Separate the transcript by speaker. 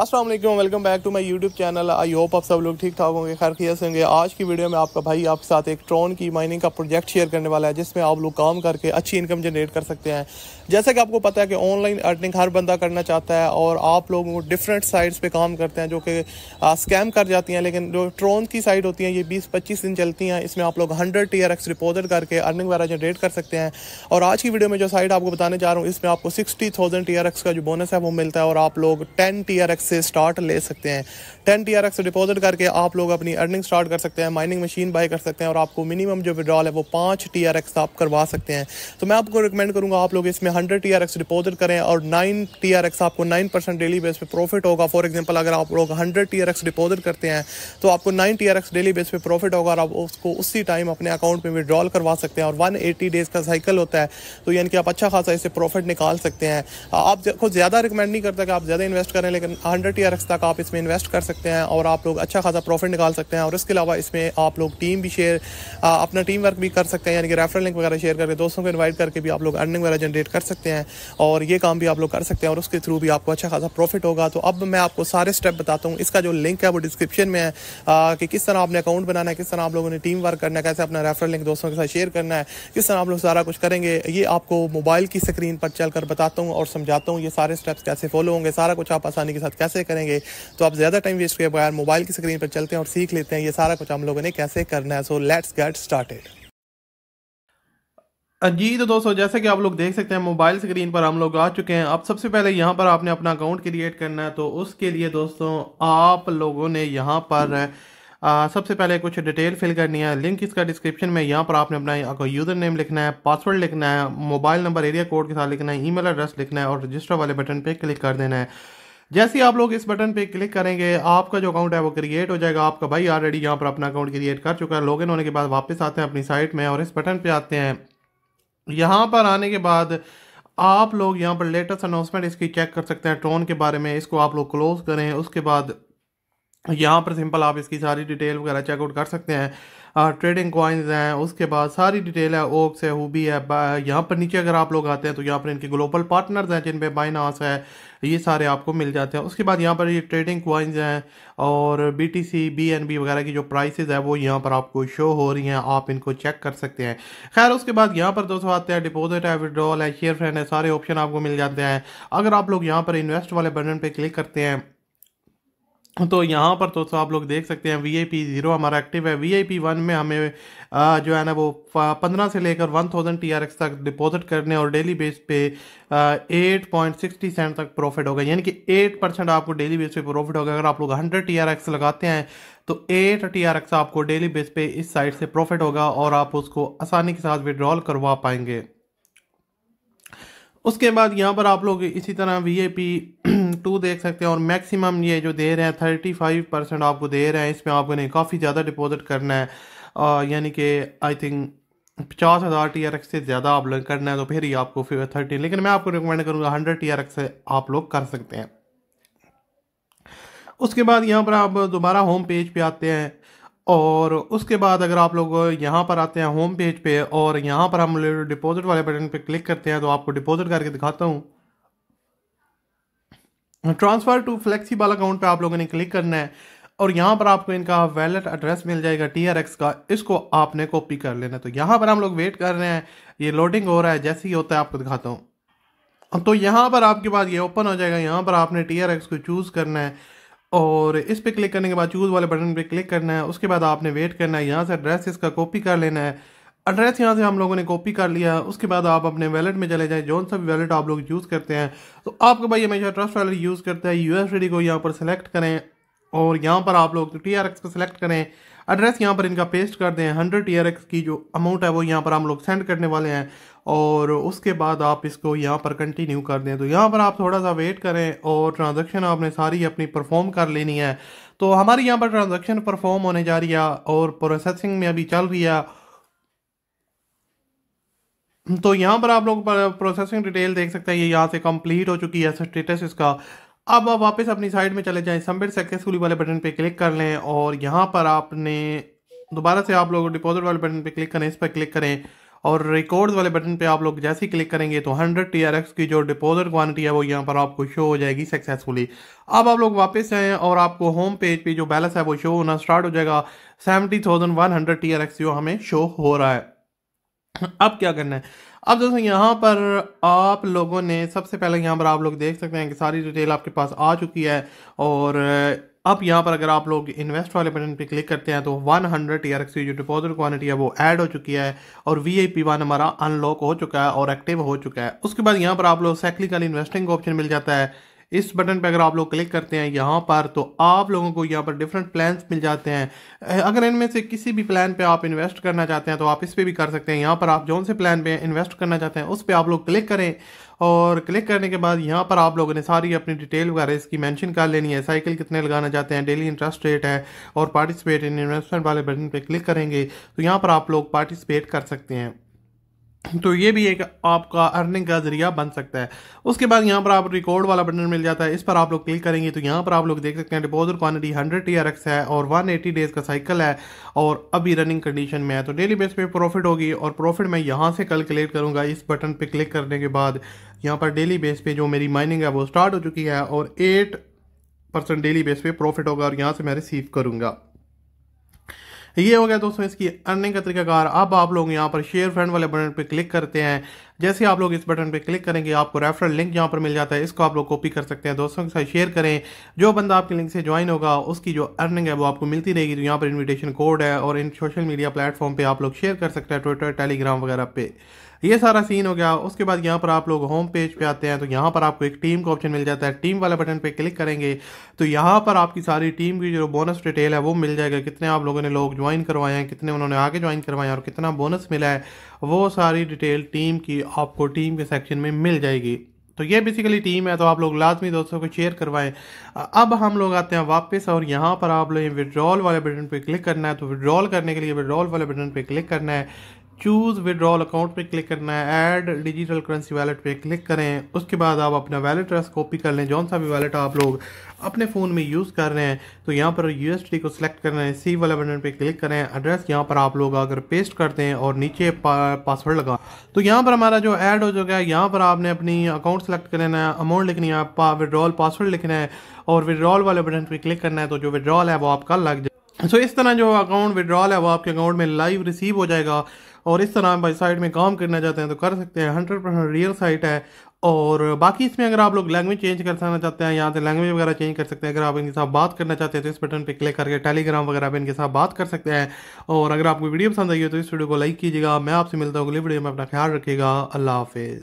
Speaker 1: Aslam welcome back to my YouTube channel I hope आप सब लोग ठीक ठाक होंगे खैर खैर होंगे आज की वीडियो में आपका भाई आपके साथ एक ट्रोन की माइनिंग का प्रोजेक्ट शेयर करने वाला है जिसमें आप लोग काम करके अच्छी इनकम जनरेट कर सकते हैं जैसे कि आपको पता है कि ऑनलाइन अर्निंग हर बंदा करना चाहता है और आप लोग डिफरेंट साइट्स पर काम करते हैं जो कि स्कैम कर जाती हैं लेकिन जो ट्रोन की साइट होती हैं ये बीस पच्चीस दिन चलती हैं इसमें आप लोग hundred T R X deposit करके अर्निंग वगैरह जनरेट कर सकते हैं और आज की वीडियो में जो साइट आपको बताने जा रहा हूँ इसमें आपको sixty thousand T R X का जो बोनस है वो मिलता है और आप लोग टेन टी आर एक्स से स्टार्ट ले सकते हैं ten T R X deposit करके आप लोग अपनी अर्निंग स्टार्ट कर सकते हैं माइनिंग मशीन बाई कर सकते हैं और आपको मिनिमम जो विड्रॉल है वो पाँच टी आर एक्स आप करवा सकते हैं तो मैं आपको रिकमेंड करूँगा आप लोग इसमें hundred T R X deposit करें और नाइन टी आर एक्स आपको नाइन परसेंट डेली बेस पर प्रॉफिट होगा फॉर एग्जाम्पल अगर आप लोग hundred T R X deposit करते हैं तो आपको nine T R X daily base पर प्रॉफिट होगा और आप उसको उसी टाइम अपने अकाउंट में विड्रॉल करवा सकते हैं और वन एटी डेज़ का साइकिल होता है तो यानी कि आप अच्छा खासा इससे प्रॉफिट निकाल सकते हैं आप खुद ज़्यादा रिकमेंड नहीं करता कि आप ज़्यादा इन्वेस्ट करें लेकिन हंड्रेड टी तक आप इसमें इन्वेस्ट कर सकते हैं और आप लोग अच्छा खासा प्रॉफिट निकाल सकते हैं और इसके अलावा इसमें आप लोग टीम भी शेयर अपना टीम वर्क भी कर सकते हैं यानी कि रेफरल लिंक वगैरह शेयर करके दोस्तों को इन्वाइट करके भी आप लोग अर्निंग वगैरह जनरेट कर सकते हैं और ये काम भी आप लोग कर सकते हैं और उसके थ्रू भी आपको अच्छा खासा प्रॉफिट होगा तो अब मैं आपको सारे स्टेप बताता हूँ इसका जो लिंक है वो डिस्क्रिप्शन में है कि किस तरह आपने अकाउंट बनाना है किस तरह आप लोगों ने टीम वर्क करना है कैसे अपना रेफरल लिंक दोस्तों के साथ शेयर करना है किस तरह आप लोग सारा कुछ करेंगे ये आपको मोबाइल की स्क्रीन पर चल बताता हूँ और समझाता हूँ ये सारे स्टेप्स कैसे फॉलो होंगे सारा कुछ आप आसानी के साथ कैसे करेंगे तो आप ज़्यादा टाइम वेस्ट किए बगैर मोबाइल की स्क्रीन पर चलते हैं और सीख लेते हैं ये सारा कुछ हम लोगों ने कैसे करना है सो लेट्स गेट स्टार्टेड जी तो दोस्तों जैसे कि आप लोग देख सकते हैं मोबाइल स्क्रीन पर हम लोग आ चुके हैं अब सबसे पहले यहाँ पर आपने अपना अकाउंट क्रिएट करना है तो उसके लिए दोस्तों आप लोगों ने यहाँ पर आ, सबसे पहले कुछ डिटेल फिल करनी है लिंक इसका डिस्क्रिप्शन में यहाँ पर आपने अपना यूज़र नेम लिखना है पासवर्ड लिखना है मोबाइल नंबर एरिया कोड के साथ लिखना है ई एड्रेस लिखना है और रजिस्टर वाले बटन पर क्लिक कर देना है जैसे ही आप लोग इस बटन पे क्लिक करेंगे आपका जो अकाउंट है वो क्रिएट हो जाएगा आपका भाई ऑलरेडी यहाँ पर अपना अकाउंट क्रिएट कर चुका है लॉगिन होने के बाद वापस आते हैं अपनी साइट में और इस बटन पे आते हैं यहाँ पर आने के बाद आप लोग यहाँ पर लेटेस्ट अनाउंसमेंट इसकी चेक कर सकते हैं ट्रोन के बारे में इसको आप लोग क्लोज करें उसके बाद यहाँ पर सिंपल आप इसकी सारी डिटेल वगैरह चेकआउट कर सकते हैं ट्रेडिंग हाँ, कॉइन्स हैं उसके बाद सारी डिटेल है ओक्स है हुबी है यहाँ पर नीचे अगर आप लोग आते हैं तो यहाँ पर इनके ग्लोबल पार्टनर्स हैं जिन पे बाइनास है ये सारे आपको मिल जाते हैं उसके बाद यहाँ पर ये ट्रेडिंग कॉइन्स हैं और B T C B N B वगैरह की जो प्राइसेज है वो यहाँ पर आपको शो हो रही हैं आप इनको चेक कर सकते हैं खैर उसके बाद यहाँ पर दोस्तों आते हैं डिपोज़िट है विड्रॉल है शेयर फ्रेंड है सारे ऑप्शन आपको मिल जाते हैं अगर आप लोग यहाँ पर इन्वेस्ट वाले बटन पर क्लिक करते हैं तो यहाँ पर दोस्तों तो आप लोग देख सकते हैं वी आई पी ज़ीरो हमारा एक्टिव है वी आई पी वन में हमें आ, जो है ना वो पंद्रह से लेकर one thousand T R X तक डिपॉजिट करने और डेली बेस पे एट पॉइंट सिक्सटी सेंट तक प्रॉफिट होगा यानी कि एट परसेंट आपको डेली बेस पे प्रॉफिट होगा अगर आप लोग हंड्रेड टी आर एक्स लगाते हैं तो एट टी आर एक्स आपको डेली बेस पे इस साइड से प्रॉफिट होगा और आप उसको आसानी के साथ विड्रॉल करवा पाएंगे उसके बाद यहाँ पर आप लोग इसी तरह वी आई पी टू देख सकते हैं और मैक्सिमम ये जो दे रहे हैं थर्टी फाइव परसेंट आपको दे रहे हैं इसमें आपको नहीं काफ़ी ज़्यादा डिपॉजिट करना है यानी कि आई थिंक पचास हज़ार टी आर एक्स से ज़्यादा आप लोग करना है तो फिर ही आपको फिर थर्टी लेकिन मैं आपको रिकमेंड करूँगा हंड्रेड टी आर एक्स से आप लोग कर सकते हैं उसके बाद यहाँ पर आप दोबारा होम पेज पर आते हैं और उसके बाद अगर आप लोग यहाँ पर आते हैं होम पेज पे और यहाँ पर हम डिपॉजिट वाले बटन पे क्लिक करते हैं तो आपको डिपॉजिट करके दिखाता हूँ ट्रांसफ़र टू फ्लेक्सीबल अकाउंट पर आप लोगों ने क्लिक करना है और यहाँ पर आपको इनका वैलेट एड्रेस मिल जाएगा टी का इसको आपने कॉपी कर लेना तो यहाँ पर हम लोग वेट कर रहे हैं ये लोडिंग हो रहा है जैसे ही होता है आपको दिखाता हूँ तो यहाँ पर आपके पास ये ओपन हो जाएगा यहाँ पर आपने टी को चूज़ करना है और इस पर क्लिक करने के बाद चूज़ वाले बटन पर क्लिक करना है उसके बाद आपने वेट करना है यहाँ से एड्रेस इसका कॉपी कर लेना है एड्रेस यहाँ से हम लोगों ने कॉपी कर लिया उसके बाद आप अपने वैलेट में चले जाएं जौन सा भी वैलेट आप लोग यूज़ करते हैं तो आपका भाई हमेशा ट्रस्ट वैलेट यूज़ करता है यू को यहाँ पर सेलेक्ट करें और यहाँ पर आप लोग टी आर को सिलेक्ट करें एड्रेस यहाँ पर इनका पेस्ट कर दें हंड्रेड टी की जो अमाउंट है वो यहाँ पर हम लोग सेंड करने वाले हैं और उसके बाद आप इसको यहाँ पर कंटिन्यू कर दें तो यहाँ पर आप थोड़ा सा वेट करें और ट्रांजैक्शन आपने सारी अपनी परफॉर्म कर लेनी है तो हमारी यहाँ पर ट्रांजैक्शन परफॉर्म होने जा रही है और प्रोसेसिंग में अभी चल रही है तो यहाँ पर आप लोग प्रोसेसिंग डिटेल देख सकते हैं ये यहाँ से कंप्लीट हो चुकी है स्टेटस इसका अब आप वापस अपनी साइड में चले जाएं सबमिट सक्सेसफुली वाले बटन पे क्लिक कर लें और यहाँ पर आपने दोबारा से आप लोग डिपॉजिट वाले बटन पे क्लिक करें इस पर क्लिक करें और रिकॉर्ड वाले बटन पे आप लोग जैसे ही क्लिक करेंगे तो 100 टी की जो डिपॉजिट क्वानिटी है वो यहाँ पर आपको शो हो जाएगी सक्सेसफुली अब आप लोग वापस आएँ और आपको होम पेज पे जो बैलेंस है वो शो होना स्टार्ट हो जाएगा seventy thousand one hundred T जो हमें शो हो रहा है अब क्या करना है अब दोस्तों यहाँ पर आप लोगों ने सबसे पहले यहाँ पर आप लोग देख सकते हैं कि सारी डिटेल आपके पास आ चुकी है और अब यहाँ पर अगर आप लोग इन्वेस्ट वाले बटन पे क्लिक करते हैं तो 100 हंड्रेड टी की जो डिपॉजिट क्वानिटी है वो ऐड हो चुकी है और वी आई पी वन हमारा अनलॉक हो चुका है और एक्टिव हो चुका है उसके बाद यहाँ पर आप लोग साइक्लिकल इन्वेस्टिंग का ऑप्शन मिल जाता है इस बटन पर अगर आप लोग क्लिक करते हैं यहाँ पर तो आप लोगों को यहाँ पर डिफरेंट प्लान्स मिल जाते हैं अगर इनमें से किसी भी प्लान पर आप इन्वेस्ट करना चाहते हैं तो आप इस पर भी कर सकते हैं यहाँ पर आप जौन से प्लान पर इन्वेस्ट करना चाहते हैं उस पर आप लोग क्लिक करें और क्लिक करने के बाद यहाँ पर आप लोगों ने सारी अपनी डिटेल वगैरह इसकी मैंशन कर लेनी है साइकिल कितने लगाना चाहते हैं डेली इंटरेस्ट रेट है और पार्टिसिपेट इन इन्वेस्टमेंट वाले बटन पर क्लिक करेंगे तो यहाँ पर आप लोग पार्टिसिपेट कर सकते हैं तो ये भी एक आपका अर्निंग का जरिया बन सकता है उसके बाद यहाँ पर आप रिकॉर्ड वाला बटन मिल जाता है इस पर आप लोग क्लिक करेंगे तो यहाँ पर आप लोग देख सकते हैं डिपोजिट क्वानिटी 100 टी है और 180 डेज का साइकिल है और अभी रनिंग कंडीशन में है तो डेली बेस पे प्रॉफिट होगी और प्रॉफिट मैं यहाँ से कैलकुलेट करूँगा इस बटन पर क्लिक करने के बाद यहाँ पर डेली बेस पे जो मेरी माइनिंग है वो स्टार्ट हो चुकी है और एट डेली बेस पे प्रॉफिट होगा और यहाँ से मैं रिसीव करूँगा ये हो गया दोस्तों इसकी अर्निंग का तरीकाकार अब आप लोग यहाँ पर शेयर फ्रेंड वाले बटन पर क्लिक करते हैं जैसे आप लोग इस बटन पर क्लिक करेंगे आपको रेफरल लिंक यहाँ पर मिल जाता है इसको आप लोग कॉपी कर सकते हैं दोस्तों के साथ शेयर करें जो बंदा आपके लिंक से ज्वाइन होगा उसकी जो अर्निंग है वो आपको मिलती रहेगी तो यहाँ पर इन्विटेशन कोड है और इन सोशल मीडिया प्लेटफॉर्म पर आप लोग शेयर कर सकते हैं ट्विटर टेलीग्राम वगैरह पे ये सारा सीन हो गया उसके बाद यहाँ पर आप लोग होम पेज पे आते हैं तो यहाँ पर आपको एक टीम का ऑप्शन मिल जाता है टीम वाले बटन पे क्लिक करेंगे तो यहाँ पर आपकी सारी टीम की जो बोनस डिटेल है वो मिल जाएगा कितने आप लोगों ने लोग ज्वाइन करवाए हैं कितने उन्होंने आगे ज्वाइन करवाए हैं और कितना बोनस मिला है वो सारी डिटेल टीम की आपको टीम के सेक्शन में मिल जाएगी तो ये बेसिकली टीम है तो आप लोग लाजमी दोस्तों को शेयर करवाएं अब हम लोग आते हैं वापस और यहाँ पर आप लोग विड्रॉल वाले बटन पे क्लिक करना है तो विड्रॉल करने के लिए विड्रॉल वाले बटन पे क्लिक करना है चूज़ विड्रॉल अकाउंट पे क्लिक करना है ऐड डिजिटल करेंसी वैलेट पे क्लिक करें उसके बाद आप अपना वैलेट एड्रेस कॉपी कर लें जौन सा भी वैलेट आप लोग अपने फ़ोन में यूज़ कर रहे हैं तो यहाँ पर यू को सिलेक्ट रहे हैं सी वाला बटन पे क्लिक करें एड्रेस यहाँ पर आप लोग अगर पेस्ट करते हैं और नीचे पा, पासवर्ड लगा तो यहाँ पर हमारा जो ऐड हो चुका है यहाँ पर आपने अपनी अकाउंट सेलेक्ट करना है अमाउंट लिखनी है पा, विड्रॉल पासवर्ड लिखना है और विड्रॉल वाले बटन पर क्लिक करना है तो जो विड्रॉल है वो आपका लग जाए सो तो इस तरह जो अकाउंट विड्रॉल है वो आपके अकाउंट में लाइव रिसीव हो जाएगा और इस तरह भाई साइट में काम करना चाहते हैं तो कर सकते हैं हंड्रेड परसेंट रियल साइट है और बाकी इसमें अगर आप लोग लैंग्वेज चेंज करना चाहते हैं यहाँ से लैंग्वेज वगैरह चेंज कर सकते हैं अगर आप इनके साथ बात करना चाहते हैं तो इस बटन पे क्लिक करके टेलीग्राम वगैरह पे इनके साथ बात कर सकते हैं और अगर आपको वीडियो पसंद आई हो तो इस वीडियो को लाइक कीजिएगा मैं आपसे मिलता हूँ अगली वीडियो में अपना ख्याल रखिएगा अल्लाह हाफिज़